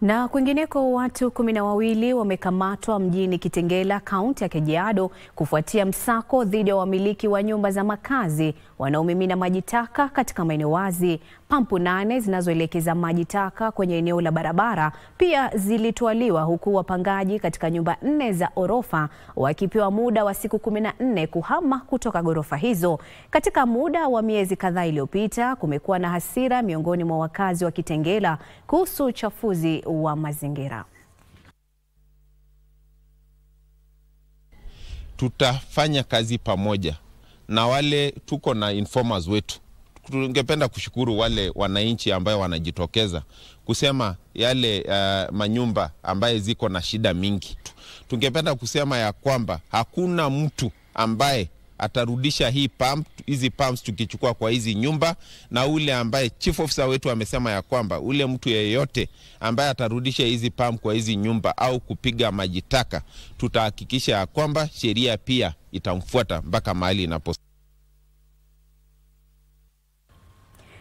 Na kwingineko watu kumi na wawili wamekamatwa mjini Kitengela, kaunti ya Kajiado kufuatia msako dhidi ya wamiliki wa nyumba za makazi wanaomimina maji taka katika maeneo wazi. Pampu nane zinazoelekeza maji taka kwenye eneo la barabara pia zilitwaliwa huku wapangaji katika nyumba nne za orofa wakipewa muda wa siku 14 kuhama kutoka ghorofa hizo. Katika muda wa miezi kadhaa iliyopita, kumekuwa na hasira miongoni mwa wakazi wa Kitengela kuhusu uchafuzi wa mazingira. Tutafanya kazi pamoja na wale tuko na informers wetu tungependa kushukuru wale wananchi ambayo wanajitokeza kusema yale uh, manyumba ambaye ziko na shida mingi. Tungependa kusema ya kwamba hakuna mtu ambaye atarudisha hii pump, hizi pumps tukichukua kwa hizi nyumba, na ule ambaye chief officer wetu amesema ya kwamba ule mtu yeyote ambaye atarudisha hizi pump kwa hizi nyumba au kupiga maji taka, tutahakikisha ya kwamba sheria pia itamfuata mpaka mahali inapo